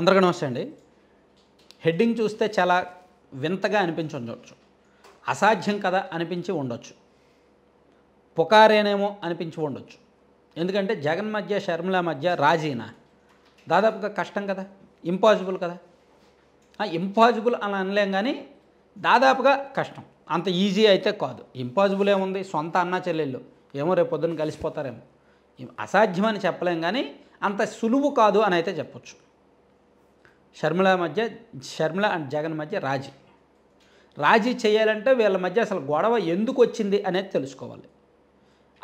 అందరికీ నమస్తే అండి హెడ్డింగ్ చూస్తే చాలా వింతగా అనిపించి ఉండవచ్చు అసాధ్యం కదా అనిపించి ఉండొచ్చు పుకారేనేమో అనిపించి ఉండొచ్చు ఎందుకంటే జగన్ మధ్య షర్మిల మధ్య రాజీనా దాదాపుగా కష్టం కదా ఇంపాసిబుల్ కదా ఇంపాసిబుల్ అని అనలేం కానీ దాదాపుగా కష్టం అంత ఈజీ అయితే కాదు ఇంపాసిబుల్ ఏముంది సొంత అన్న చెల్లెళ్ళు ఏమో రేపు పొద్దున్న కలిసిపోతారేమో అసాధ్యం అని చెప్పలేం కానీ అంత సులువు కాదు అని అయితే చెప్పొచ్చు షర్మిల మధ్య షర్మిల అండ్ జగన్ మధ్య రాజీ రాజీ చేయాలంటే వీళ్ళ మధ్య అసలు గొడవ ఎందుకు వచ్చింది అనేది తెలుసుకోవాలి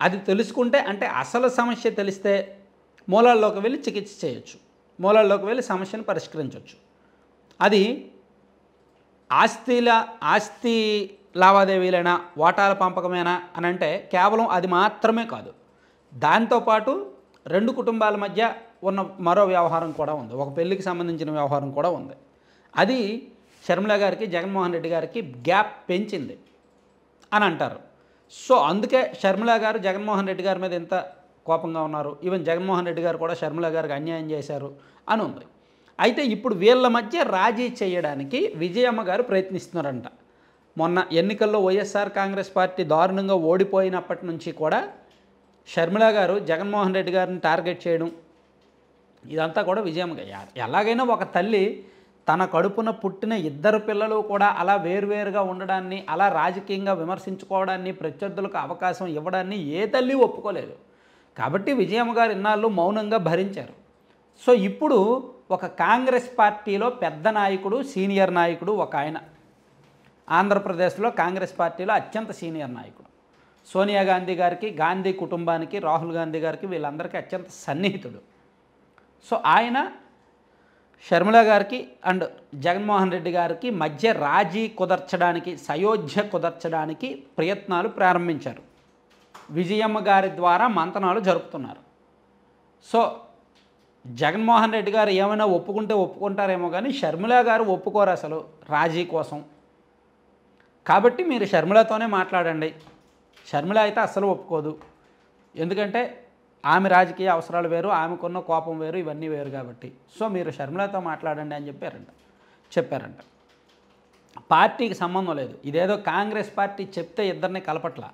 అది తెలుసుకుంటే అంటే అసలు సమస్య తెలిస్తే మూలాల్లోకి వెళ్ళి చికిత్స చేయొచ్చు మూలాల్లోకి వెళ్ళి సమస్యను పరిష్కరించవచ్చు అది ఆస్తిల ఆస్తి లావాదేవీలైనా వాటాల పంపకమేనా అని అంటే కేవలం అది మాత్రమే కాదు దాంతోపాటు రెండు కుటుంబాల మధ్య ఉన్న మరో వ్యవహారం కూడా ఉంది ఒక పెళ్లికి సంబంధించిన వ్యవహారం కూడా ఉంది అది షర్మిల గారికి జగన్మోహన్ రెడ్డి గారికి గ్యాప్ పెంచింది అని అంటారు సో అందుకే షర్మిల గారు జగన్మోహన్ రెడ్డి గారి మీద ఎంత కోపంగా ఉన్నారు ఈవెన్ జగన్మోహన్ రెడ్డి గారు కూడా షర్మిల గారికి అన్యాయం చేశారు అని ఉంది అయితే ఇప్పుడు వీళ్ళ మధ్య రాజీ చేయడానికి విజయమ్మ గారు ప్రయత్నిస్తున్నారంట మొన్న ఎన్నికల్లో వైఎస్ఆర్ కాంగ్రెస్ పార్టీ దారుణంగా ఓడిపోయినప్పటి నుంచి కూడా షర్మిల గారు జగన్మోహన్ రెడ్డి గారిని టార్గెట్ చేయడం ఇదంతా కూడా విజయం ఎలాగైనా ఒక తల్లి తన కడుపున పుట్టిన ఇద్దరు పిల్లలు కూడా అలా వేరువేరుగా ఉండడాన్ని అలా రాజకీయంగా విమర్శించుకోవడాన్ని ప్రత్యర్థులకు అవకాశం ఇవ్వడాన్ని ఏ తల్లి ఒప్పుకోలేదు కాబట్టి విజయమ్మ గారు ఇన్నాళ్ళు మౌనంగా భరించారు సో ఇప్పుడు ఒక కాంగ్రెస్ పార్టీలో పెద్ద నాయకుడు సీనియర్ నాయకుడు ఒక ఆయన ఆంధ్రప్రదేశ్లో కాంగ్రెస్ పార్టీలో అత్యంత సీనియర్ నాయకుడు సోనియా గాంధీ గారికి గాంధీ కుటుంబానికి రాహుల్ గాంధీ గారికి వీళ్ళందరికీ అత్యంత సన్నిహితుడు సో ఆయన షర్మిల గారికి అండ్ జగన్మోహన్ రెడ్డి గారికి మధ్య రాజీ కుదర్చడానికి సయోధ్య కుదర్చడానికి ప్రయత్నాలు ప్రారంభించారు విజయమ్మ గారి ద్వారా మంతనాలు జరుపుతున్నారు సో జగన్మోహన్ రెడ్డి గారు ఏమైనా ఒప్పుకుంటే ఒప్పుకుంటారేమో కానీ షర్మిల గారు ఒప్పుకోరు అసలు రాజీ కోసం కాబట్టి మీరు షర్మిలతోనే మాట్లాడండి షర్మిల అయితే అస్సలు ఒప్పుకోదు ఎందుకంటే ఆమె రాజకీయ అవసరాలు వేరు ఆమెకున్న కోపం వేరు ఇవన్నీ వేరు కాబట్టి సో మీరు షర్మిలతో మాట్లాడండి అని చెప్పారంట చెప్పారంట పార్టీకి సంబంధం లేదు ఇదేదో కాంగ్రెస్ పార్టీ చెప్తే ఇద్దరిని కలపట్ల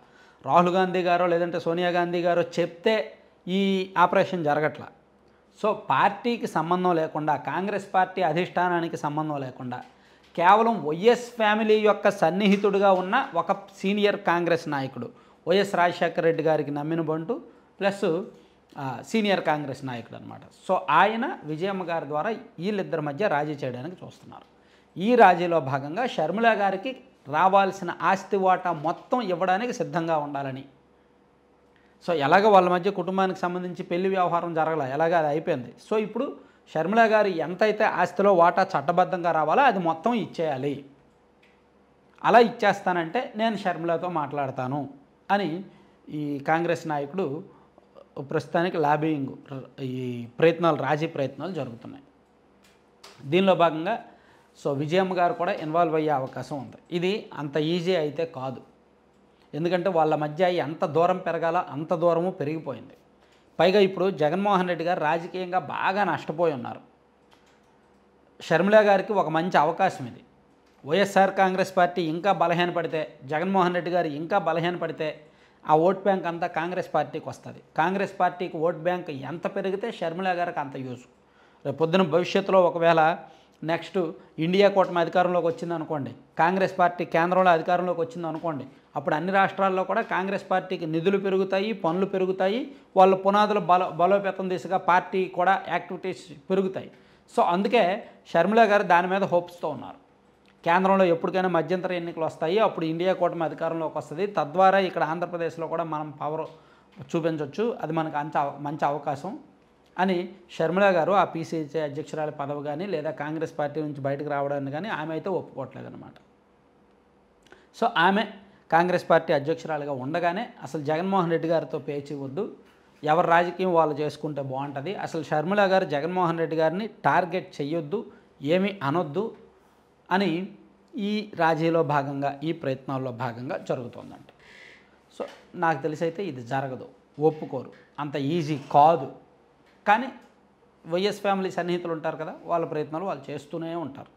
రాహుల్ గాంధీ గారో లేదంటే సోనియా గాంధీ గారో చెప్తే ఈ ఆపరేషన్ జరగట్ల సో పార్టీకి సంబంధం లేకుండా కాంగ్రెస్ పార్టీ అధిష్టానానికి సంబంధం లేకుండా కేవలం వైఎస్ ఫ్యామిలీ యొక్క సన్నిహితుడుగా ఉన్న ఒక సీనియర్ కాంగ్రెస్ నాయకుడు వైఎస్ రాజశేఖర రెడ్డి గారికి నమ్మిన బంటు ప్లస్ సీనియర్ కాంగ్రెస్ నాయకుడు అనమాట సో ఆయన విజయమ్మ గారి ద్వారా వీళ్ళిద్దరి మధ్య రాజీ చేయడానికి చూస్తున్నారు ఈ రాజీలో భాగంగా షర్మిల గారికి రావాల్సిన ఆస్తి వాటా మొత్తం ఇవ్వడానికి సిద్ధంగా ఉండాలని సో ఎలాగ వాళ్ళ మధ్య కుటుంబానికి సంబంధించి పెళ్లి వ్యవహారం జరగల ఎలాగో అది అయిపోయింది సో ఇప్పుడు షర్మిల గారు ఎంతైతే ఆస్తిలో వాటా చట్టబద్ధంగా రావాలో అది మొత్తం ఇచ్చేయాలి అలా ఇచ్చేస్తానంటే నేను షర్మిలతో మాట్లాడతాను అని ఈ కాంగ్రెస్ నాయకుడు ప్రస్తుతానికి లాబింగ్ ఈ ప్రయత్నాలు రాజీ ప్రయత్నాలు జరుగుతున్నాయి దీనిలో భాగంగా సో విజయమ్మ గారు కూడా ఇన్వాల్వ్ అయ్యే అవకాశం ఉంది ఇది అంత ఈజీ అయితే కాదు ఎందుకంటే వాళ్ళ మధ్య ఎంత దూరం పెరగాల అంత దూరము పెరిగిపోయింది పైగా ఇప్పుడు జగన్మోహన్ రెడ్డి గారు రాజకీయంగా బాగా నష్టపోయి ఉన్నారు షర్మిలా గారికి ఒక మంచి అవకాశం ఇది వైఎస్ఆర్ కాంగ్రెస్ పార్టీ ఇంకా బలహీనపడితే జగన్మోహన్ రెడ్డి గారు ఇంకా బలహీనపడితే ఆ ఓట్ బ్యాంక్ అంతా కాంగ్రెస్ పార్టీకి వస్తుంది కాంగ్రెస్ పార్టీకి ఓట్ బ్యాంక్ ఎంత పెరిగితే షర్మిల గారికి అంత యూజ్ రేపు పొద్దున భవిష్యత్తులో ఒకవేళ నెక్స్ట్ ఇండియా కూటమి అధికారంలోకి వచ్చింది అనుకోండి కాంగ్రెస్ పార్టీ కేంద్రంలో అధికారంలోకి వచ్చింది అనుకోండి అప్పుడు అన్ని రాష్ట్రాల్లో కూడా కాంగ్రెస్ పార్టీకి నిధులు పెరుగుతాయి పనులు పెరుగుతాయి వాళ్ళ పునాదులు బల బలోపేతం దిశగా పార్టీ కూడా యాక్టివిటీస్ పెరుగుతాయి సో అందుకే షర్మిల గారు దాని మీద హోప్స్తో ఉన్నారు కేంద్రంలో ఎప్పటికైనా మధ్యంతర ఎన్నికలు వస్తాయి అప్పుడు ఇండియా కూటమి అధికారంలోకి వస్తుంది తద్వారా ఇక్కడ ఆంధ్రప్రదేశ్లో కూడా మనం పవర్ చూపించవచ్చు అది మనకు అంత మంచి అవకాశం అని షర్మిల గారు ఆ పీసీసీ అధ్యక్షురాలి పదవి కానీ లేదా కాంగ్రెస్ పార్టీ నుంచి బయటకు రావడాన్ని కానీ ఆమె అయితే ఒప్పుకోవట్లేదు అనమాట సో ఆమె కాంగ్రెస్ పార్టీ అధ్యక్షురాలుగా ఉండగానే అసలు జగన్మోహన్ రెడ్డి గారితో పేచి వద్దు ఎవరి రాజకీయం వాళ్ళు చేసుకుంటే బాగుంటుంది అసలు షర్మిల గారు జగన్మోహన్ రెడ్డి గారిని టార్గెట్ చేయొద్దు ఏమీ అనొద్దు అని ఈ రాజీలో భాగంగా ఈ ప్రయత్నాల్లో భాగంగా జరుగుతుందంట సో నాకు తెలిసి అయితే ఇది జరగదు ఒప్పుకోరు అంత ఈజీ కాదు కానీ వైఎస్ ఫ్యామిలీ సన్నిహితులు ఉంటారు కదా వాళ్ళ ప్రయత్నాలు వాళ్ళు చేస్తూనే ఉంటారు